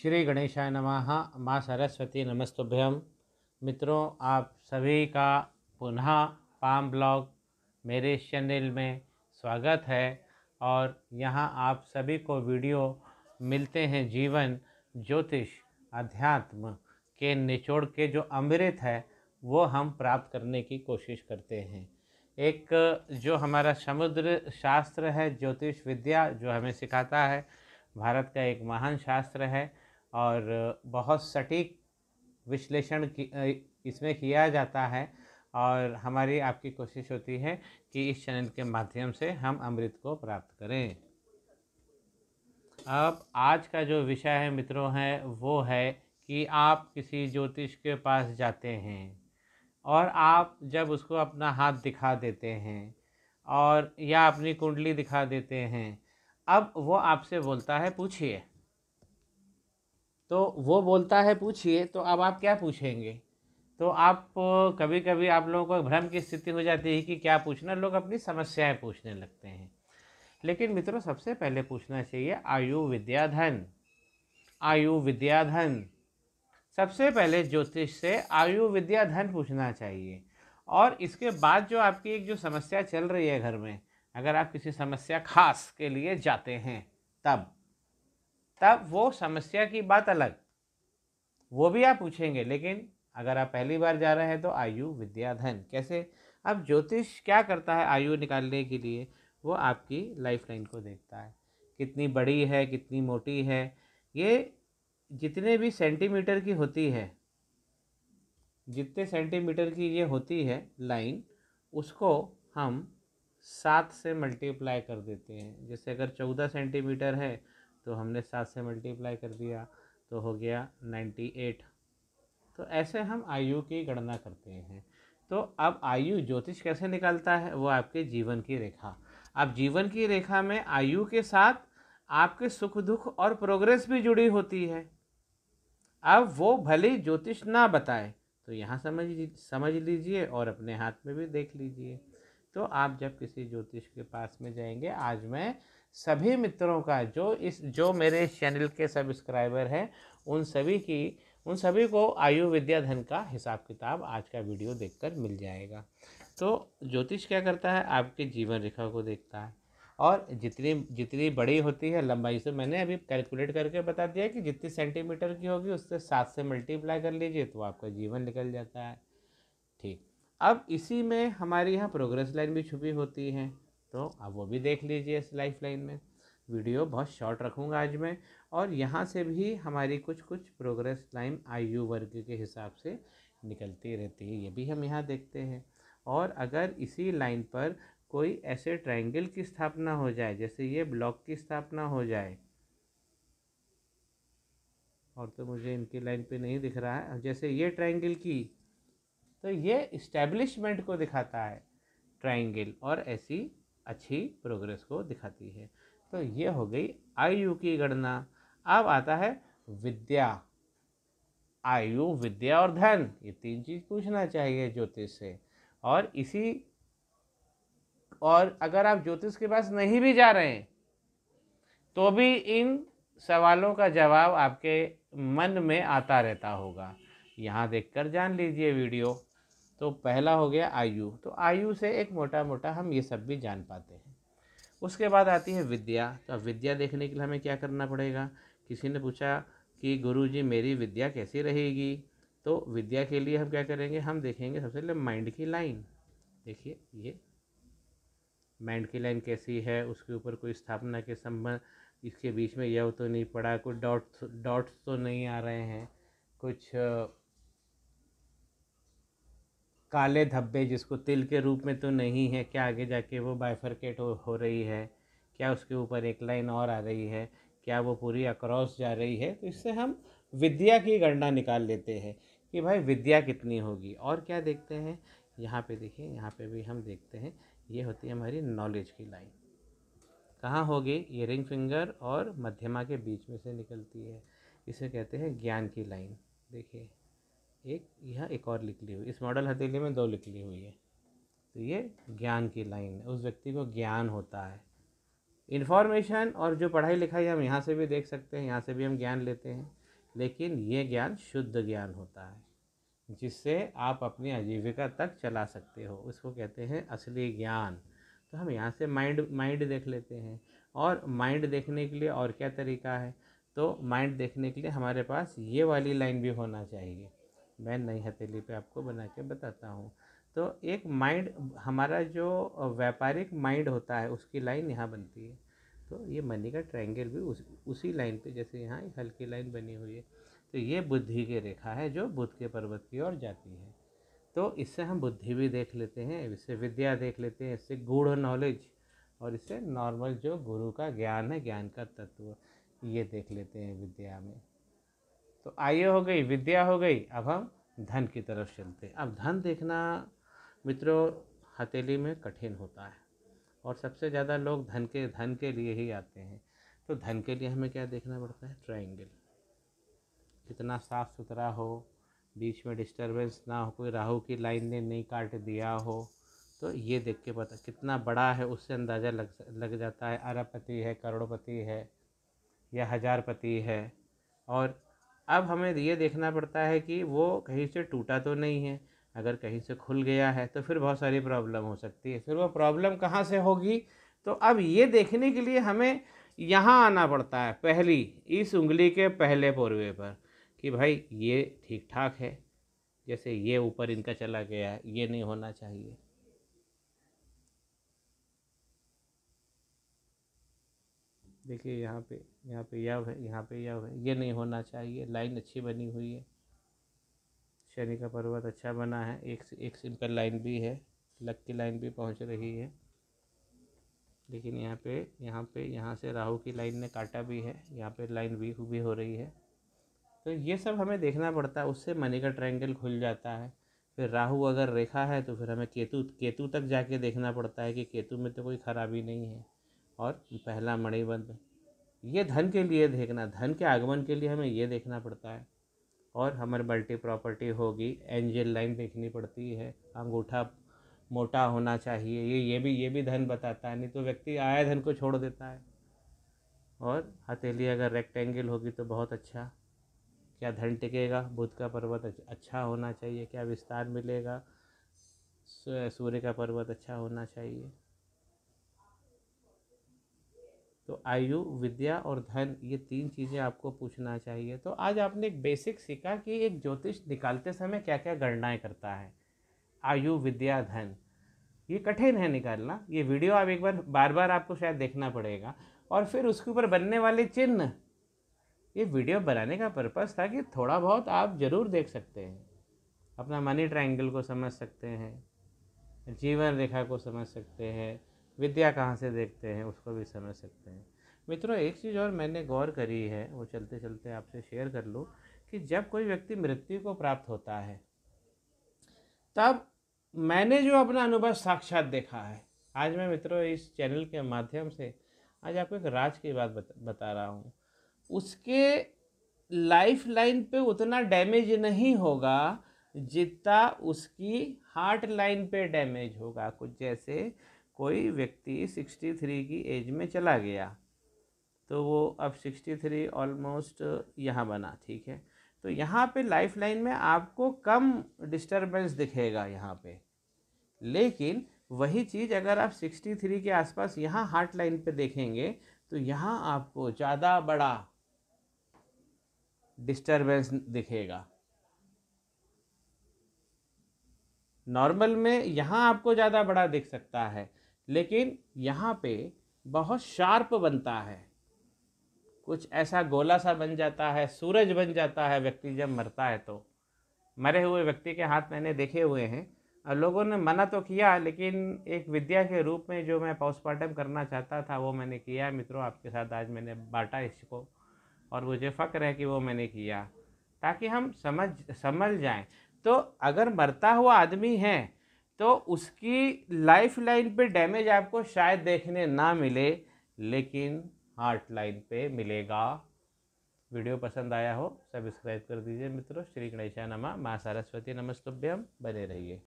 श्री गणेशाय नमः माँ सरस्वती नमस्तुभ्यम मित्रों आप सभी का पुनः पाम ब्लॉग मेरे चैनल में स्वागत है और यहाँ आप सभी को वीडियो मिलते हैं जीवन ज्योतिष अध्यात्म के निचोड़ के जो अमृत है वो हम प्राप्त करने की कोशिश करते हैं एक जो हमारा समुद्र शास्त्र है ज्योतिष विद्या जो हमें सिखाता है भारत का एक महान शास्त्र है और बहुत सटीक विश्लेषण इसमें किया जाता है और हमारी आपकी कोशिश होती है कि इस चैनल के माध्यम से हम अमृत को प्राप्त करें अब आज का जो विषय है मित्रों है वो है कि आप किसी ज्योतिष के पास जाते हैं और आप जब उसको अपना हाथ दिखा देते हैं और या अपनी कुंडली दिखा देते हैं अब वो आपसे बोलता है पूछिए तो वो बोलता है पूछिए तो अब आप क्या पूछेंगे तो आप कभी कभी आप लोगों को भ्रम की स्थिति हो जाती है कि क्या पूछना लोग अपनी समस्याएं पूछने लगते हैं लेकिन मित्रों सबसे पहले पूछना चाहिए आयु विद्याधन आयु विद्याधन सबसे पहले ज्योतिष से आयु विद्याधन पूछना चाहिए और इसके बाद जो आपकी एक जो समस्या चल रही है घर में अगर आप किसी समस्या खास के लिए जाते हैं तब तब वो समस्या की बात अलग वो भी आप पूछेंगे लेकिन अगर आप पहली बार जा रहे हैं तो आयु विद्या धन कैसे अब ज्योतिष क्या करता है आयु निकालने के लिए वो आपकी लाइफ लाइन को देखता है कितनी बड़ी है कितनी मोटी है ये जितने भी सेंटीमीटर की होती है जितने सेंटीमीटर की ये होती है लाइन उसको हम सात से मल्टीप्लाई कर देते हैं जैसे अगर चौदह सेंटीमीटर है तो हमने सात से मल्टीप्लाई कर दिया तो हो गया नाइन्टी एट तो ऐसे हम आयु की गणना करते हैं तो अब आयु ज्योतिष कैसे निकलता है वो आपके जीवन की रेखा आप जीवन की रेखा में आयु के साथ आपके सुख दुख और प्रोग्रेस भी जुड़ी होती है अब वो भले ज्योतिष ना बताए तो यहाँ समझ समझ लीजिए और अपने हाथ में भी देख लीजिए तो आप जब किसी ज्योतिष के पास में जाएंगे आज मैं सभी मित्रों का जो इस जो मेरे चैनल के सब्सक्राइबर हैं उन सभी की उन सभी को आयु विद्या धन का हिसाब किताब आज का वीडियो देखकर मिल जाएगा तो ज्योतिष क्या करता है आपके जीवन रेखा को देखता है और जितनी जितनी बड़ी होती है लंबाई से मैंने अभी कैलकुलेट करके बता दिया कि जितनी सेंटीमीटर की होगी उससे सात से मल्टीप्लाई कर लीजिए तो आपका जीवन निकल जाता है ठीक अब इसी में हमारे यहाँ प्रोग्रेस लाइन भी छुपी होती है तो आप वो भी देख लीजिए इस लाइफ लाइन में वीडियो बहुत शॉर्ट रखूँगा आज मैं और यहाँ से भी हमारी कुछ कुछ प्रोग्रेस लाइन आयु वर्ग के हिसाब से निकलती रहती है ये भी हम यहाँ देखते हैं और अगर इसी लाइन पर कोई ऐसे ट्रायंगल की स्थापना हो जाए जैसे ये ब्लॉक की स्थापना हो जाए और तो मुझे इनकी लाइन पे नहीं दिख रहा है जैसे ये ट्रायंगल की तो ये इस्टेब्लिशमेंट को दिखाता है ट्रायंगल और ऐसी अच्छी प्रोग्रेस को दिखाती है तो ये हो गई आयु की गणना अब आता है विद्या आयु विद्या और धन ये तीन चीज़ पूछना चाहिए ज्योतिष से और इसी और अगर आप ज्योतिष के पास नहीं भी जा रहे हैं तो भी इन सवालों का जवाब आपके मन में आता रहता होगा यहाँ देखकर जान लीजिए वीडियो तो पहला हो गया आयु तो आयु से एक मोटा मोटा हम ये सब भी जान पाते हैं उसके बाद आती है विद्या तो अब विद्या देखने के लिए हमें क्या करना पड़ेगा किसी ने पूछा कि गुरु जी मेरी विद्या कैसी रहेगी तो विद्या के लिए हम क्या करेंगे हम देखेंगे सबसे पहले माइंड की लाइन देखिए ये माइंड की लाइन कैसी है उसके ऊपर कोई स्थापना के संबंध इसके बीच में यह तो नहीं पड़ा कोई डॉट्स डॉट्स तो नहीं आ रहे हैं कुछ काले धब्बे जिसको तिल के रूप में तो नहीं है क्या आगे जाके वो बाइफरकेट हो, रही है क्या उसके ऊपर एक लाइन और आ रही है क्या वो पूरी अक्रॉस जा रही है तो इससे हम विद्या की गणना निकाल लेते हैं कि भाई विद्या कितनी होगी और क्या देखते हैं यहाँ पे देखिए यहाँ पे भी हम देखते हैं ये होती है हमारी नॉलेज की लाइन कहाँ होगी ये रिंग फिंगर और मध्यमा के बीच में से निकलती है इसे कहते हैं ज्ञान की लाइन देखिए एक यह एक और निकली हुई इस मॉडल हथेली में दो निकली हुई है तो ये ज्ञान की लाइन है उस व्यक्ति को ज्ञान होता है इन्फॉर्मेशन और जो पढ़ाई लिखाई हम यहाँ से भी देख सकते हैं यहाँ से भी हम ज्ञान लेते हैं लेकिन ये ज्ञान शुद्ध ज्ञान होता है जिससे आप अपनी आजीविका तक चला सकते हो उसको कहते हैं असली ज्ञान तो हम यहाँ से माइंड माइंड देख लेते हैं और माइंड देखने के लिए और क्या तरीका है तो माइंड देखने के लिए हमारे पास ये वाली लाइन भी होना चाहिए मैं नई हथेली पे आपको बना के बताता हूँ तो एक माइंड हमारा जो व्यापारिक माइंड होता है उसकी लाइन यहाँ बनती है तो ये मनी का ट्रायंगल भी उस उसी लाइन पे जैसे यहाँ हल्की लाइन बनी हुई है तो ये बुद्धि की रेखा है जो बुद्ध के पर्वत की ओर जाती है तो इससे हम बुद्धि भी देख लेते हैं इससे विद्या देख लेते हैं इससे गूढ़ नॉलेज और इससे नॉर्मल जो गुरु का ज्ञान है ज्ञान का तत्व ये देख लेते हैं विद्या में तो आयु हो गई विद्या हो गई अब हम धन की तरफ चलते हैं अब धन देखना मित्रों हथेली में कठिन होता है और सबसे ज़्यादा लोग धन के धन के लिए ही आते हैं तो धन के लिए हमें क्या देखना पड़ता है ट्राइंगल कितना साफ़ सुथरा हो बीच में डिस्टरबेंस ना हो कोई राहु की लाइन ने नहीं काट दिया हो तो ये देख के पता कितना बड़ा है उससे अंदाज़ा लग लग जाता है अरबपति है करोड़पति है या हजारपति है और अब हमें ये देखना पड़ता है कि वो कहीं से टूटा तो नहीं है अगर कहीं से खुल गया है तो फिर बहुत सारी प्रॉब्लम हो सकती है फिर वो प्रॉब्लम कहाँ से होगी तो अब ये देखने के लिए हमें यहाँ आना पड़ता है पहली इस उंगली के पहले पोरवे पर कि भाई ये ठीक ठाक है जैसे ये ऊपर इनका चला गया है ये नहीं होना चाहिए देखिए यहाँ पे यहाँ पे यव है यहाँ पे यव है ये नहीं होना चाहिए लाइन अच्छी बनी हुई है शनि का पर्वत अच्छा बना है एक से एक सिंपल लाइन भी है लक की लाइन भी पहुँच रही है लेकिन यहाँ पे यहाँ पे यहाँ से राहु की लाइन ने काटा भी है यहाँ पे लाइन वीक भी हो रही है तो ये सब हमें देखना पड़ता है उससे मनी का ट्रायंगल खुल जाता है फिर राहु अगर रेखा है तो फिर हमें केतु केतु तक जाके देखना पड़ता है कि केतु में तो कोई खराबी नहीं है और पहला मणिबंध ये धन के लिए देखना धन के आगमन के लिए हमें ये देखना पड़ता है और हमारे मल्टी प्रॉपर्टी होगी एंजल लाइन देखनी पड़ती है अंगूठा मोटा होना चाहिए ये ये भी ये भी धन बताता है नहीं तो व्यक्ति आया धन को छोड़ देता है और हथेली अगर रेक्टेंगल होगी तो बहुत अच्छा क्या धन टिकेगा बुध का पर्वत अच्छा होना चाहिए क्या विस्तार मिलेगा सूर्य का पर्वत अच्छा होना चाहिए तो आयु विद्या और धन ये तीन चीज़ें आपको पूछना चाहिए तो आज आपने एक बेसिक सीखा कि एक ज्योतिष निकालते समय क्या क्या गणनाएँ करता है आयु विद्या धन ये कठिन है निकालना ये वीडियो आप एक बार बार बार आपको शायद देखना पड़ेगा और फिर उसके ऊपर बनने वाले चिन्ह ये वीडियो बनाने का पर्पज़ था कि थोड़ा बहुत आप ज़रूर देख सकते हैं अपना मनी ट्राइंगल को समझ सकते हैं जीवन रेखा को समझ सकते हैं विद्या कहाँ से देखते हैं उसको भी समझ सकते हैं मित्रों एक चीज़ और मैंने गौर करी है वो चलते चलते आपसे शेयर कर लूँ कि जब कोई व्यक्ति मृत्यु को प्राप्त होता है तब मैंने जो अपना अनुभव साक्षात देखा है आज मैं मित्रों इस चैनल के माध्यम से आज आपको एक राज की बात बता, रहा हूँ उसके लाइफ लाइन पर उतना डैमेज नहीं होगा जितना उसकी हार्ट लाइन पे डैमेज होगा कुछ जैसे कोई व्यक्ति 63 की एज में चला गया तो वो अब 63 ऑलमोस्ट यहाँ बना ठीक है तो यहाँ पे लाइफ लाइन में आपको कम डिस्टरबेंस दिखेगा यहाँ पे लेकिन वही चीज़ अगर आप 63 के आसपास यहाँ हार्ट लाइन पे देखेंगे तो यहाँ आपको ज़्यादा बड़ा डिस्टरबेंस दिखेगा नॉर्मल में यहाँ आपको ज़्यादा बड़ा दिख सकता है लेकिन यहाँ पे बहुत शार्प बनता है कुछ ऐसा गोला सा बन जाता है सूरज बन जाता है व्यक्ति जब मरता है तो मरे हुए व्यक्ति के हाथ मैंने देखे हुए हैं और लोगों ने मना तो किया लेकिन एक विद्या के रूप में जो मैं पोस्टमार्टम करना चाहता था वो मैंने किया मित्रों आपके साथ आज मैंने बांटा इसको और मुझे फ़क्र है कि वो मैंने किया ताकि हम समझ समझ जाएं तो अगर मरता हुआ आदमी है तो उसकी लाइफ लाइन पर डैमेज आपको शायद देखने ना मिले लेकिन हार्ट लाइन पे मिलेगा वीडियो पसंद आया हो सब्सक्राइब कर दीजिए मित्रों श्री गणेशा नमा माँ सरस्वती नमस्तुभ्यम बने रहिए